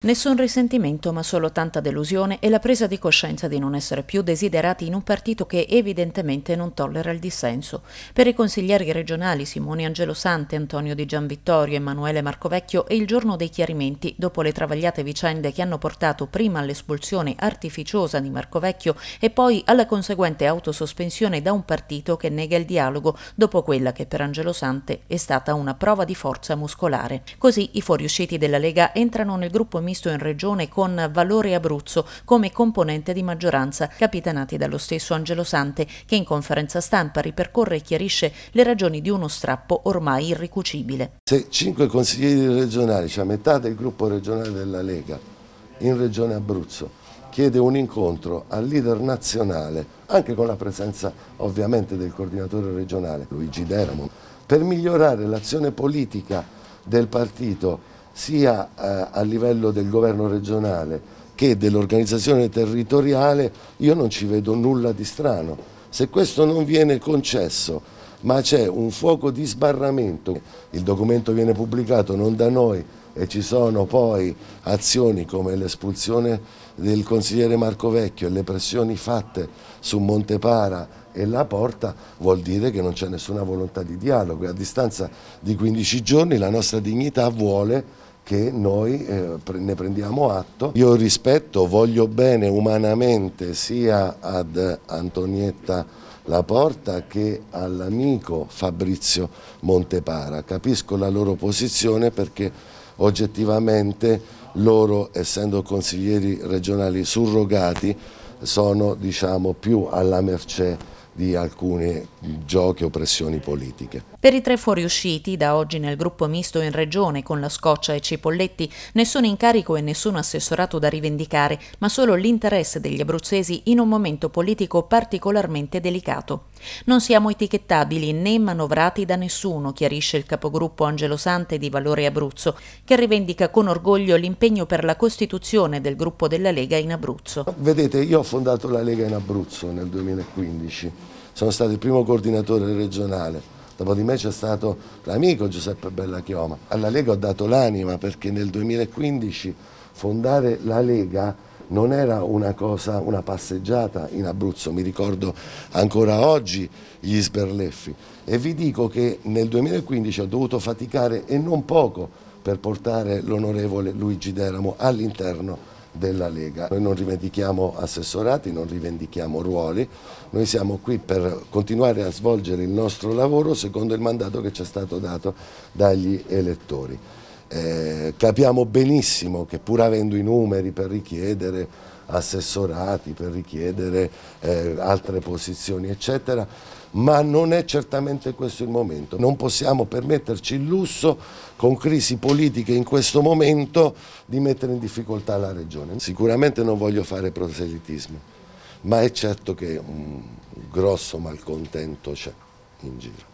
Nessun risentimento, ma solo tanta delusione e la presa di coscienza di non essere più desiderati in un partito che evidentemente non tollera il dissenso. Per i consiglieri regionali Simone Angelo Sante, Antonio Di Gianvittorio, Emanuele Marcovecchio è il giorno dei chiarimenti, dopo le travagliate vicende che hanno portato prima all'espulsione artificiosa di Marcovecchio e poi alla conseguente autosospensione da un partito che nega il dialogo dopo quella che per Angelo Sante è stata una prova di forza muscolare. Così i fuoriusciti della Lega entrano nel gruppo misto in regione con Valore Abruzzo come componente di maggioranza, capitanati dallo stesso Angelo Sante, che in conferenza stampa ripercorre e chiarisce le ragioni di uno strappo ormai irricucibile. Se cinque consiglieri regionali, cioè metà del gruppo regionale della Lega, in regione Abruzzo, chiede un incontro al leader nazionale, anche con la presenza ovviamente del coordinatore regionale, Luigi Deramo, per migliorare l'azione politica del partito sia eh, a livello del governo regionale che dell'organizzazione territoriale, io non ci vedo nulla di strano. Se questo non viene concesso, ma c'è un fuoco di sbarramento, il documento viene pubblicato non da noi e ci sono poi azioni come l'espulsione del consigliere Marco Vecchio e le pressioni fatte su Montepara e la porta vuol dire che non c'è nessuna volontà di dialogo. A distanza di 15 giorni la nostra dignità vuole che noi eh, ne prendiamo atto. Io rispetto, voglio bene umanamente sia ad Antonietta Laporta che all'amico Fabrizio Montepara. Capisco la loro posizione perché oggettivamente loro, essendo consiglieri regionali surrogati, sono diciamo, più alla mercé di alcuni giochi o pressioni politiche. Per i tre fuoriusciti, da oggi nel gruppo misto in regione con la Scoccia e Cipolletti, nessun incarico e nessun assessorato da rivendicare, ma solo l'interesse degli abruzzesi in un momento politico particolarmente delicato. Non siamo etichettabili né manovrati da nessuno, chiarisce il capogruppo Angelo Sante di Valore Abruzzo, che rivendica con orgoglio l'impegno per la costituzione del gruppo della Lega in Abruzzo. Vedete, io ho fondato la Lega in Abruzzo nel 2015, sono stato il primo coordinatore regionale dopo di me c'è stato l'amico Giuseppe Bellachioma. Alla Lega ho dato l'anima perché nel 2015 fondare la Lega non era una cosa, una passeggiata in Abruzzo, mi ricordo ancora oggi gli sberleffi e vi dico che nel 2015 ho dovuto faticare e non poco per portare l'onorevole Luigi Deramo all'interno della Lega. Noi non rivendichiamo assessorati, non rivendichiamo ruoli, noi siamo qui per continuare a svolgere il nostro lavoro secondo il mandato che ci è stato dato dagli elettori. Eh, capiamo benissimo che pur avendo i numeri per richiedere assessorati per richiedere eh, altre posizioni eccetera, ma non è certamente questo il momento. Non possiamo permetterci il lusso con crisi politiche in questo momento di mettere in difficoltà la regione. Sicuramente non voglio fare proselitismo, ma è certo che un grosso malcontento c'è in giro.